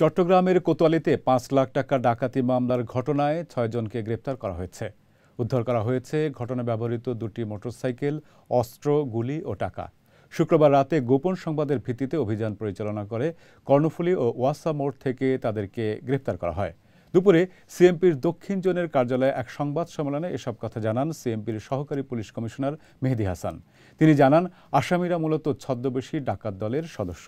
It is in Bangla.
চট্টগ্রামের কোতোয়ালিতে পাঁচ লাখ টাকা ডাকাতি মামলার ঘটনায় ছয়জনকে গ্রেপ্তার করা হয়েছে উদ্ধার করা হয়েছে ঘটনা ব্যবহৃত দুটি মোটরসাইকেল অস্ত্র গুলি ও টাকা শুক্রবার রাতে গোপন সংবাদের ভিত্তিতে অভিযান পরিচালনা করে কর্ণফুলী ও ওয়াসা মোড় থেকে তাদেরকে গ্রেপ্তার করা হয় দুপুরে সিএমপির দক্ষিণ জোনের কার্যালয়ে এক সংবাদ সম্মেলনে এসব কথা জানান সিএমপির সহকারী পুলিশ কমিশনার মেহেদি হাসান তিনি জানান আসামিরা মূলত ছদ্মবেশী ডাকাত দলের সদস্য